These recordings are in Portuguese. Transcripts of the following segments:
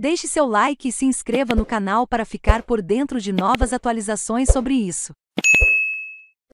Deixe seu like e se inscreva no canal para ficar por dentro de novas atualizações sobre isso.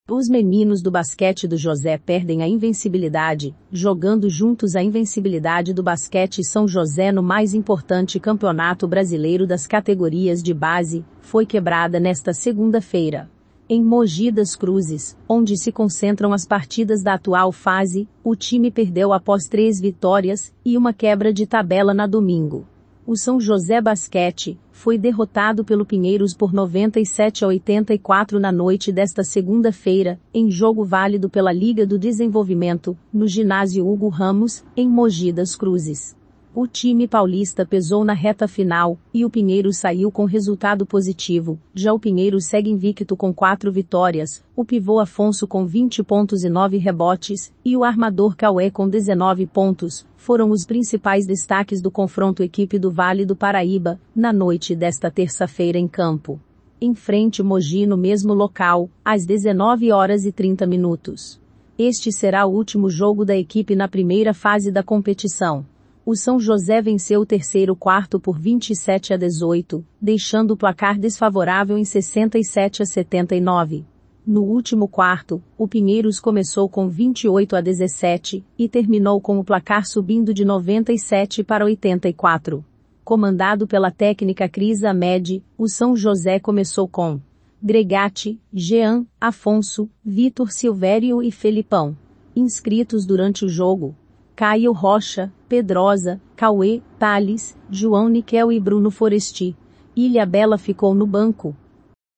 Os meninos do basquete do José perdem a invencibilidade, jogando juntos a invencibilidade do basquete São José no mais importante campeonato brasileiro das categorias de base, foi quebrada nesta segunda-feira. Em Mogi das Cruzes, onde se concentram as partidas da atual fase, o time perdeu após três vitórias e uma quebra de tabela na domingo. O São José Basquete foi derrotado pelo Pinheiros por 97 a 84 na noite desta segunda-feira, em jogo válido pela Liga do Desenvolvimento, no ginásio Hugo Ramos, em Mogi das Cruzes. O time paulista pesou na reta final, e o Pinheiro saiu com resultado positivo. Já o Pinheiro segue invicto com quatro vitórias, o pivô Afonso com 20 pontos e 9 rebotes, e o armador Cauê com 19 pontos, foram os principais destaques do confronto equipe do Vale do Paraíba, na noite desta terça-feira em campo. Em frente Mogi no mesmo local, às 19 horas e 30 minutos. Este será o último jogo da equipe na primeira fase da competição o São José venceu o terceiro quarto por 27 a 18, deixando o placar desfavorável em 67 a 79. No último quarto, o Pinheiros começou com 28 a 17 e terminou com o placar subindo de 97 para 84. Comandado pela técnica Cris Ahmed, o São José começou com Gregati, Jean, Afonso, Vitor Silvério e Felipão. Inscritos durante o jogo, Caio Rocha, Pedrosa, Cauê, Thales, João Niquel e Bruno Foresti. Ilha Bela ficou no banco.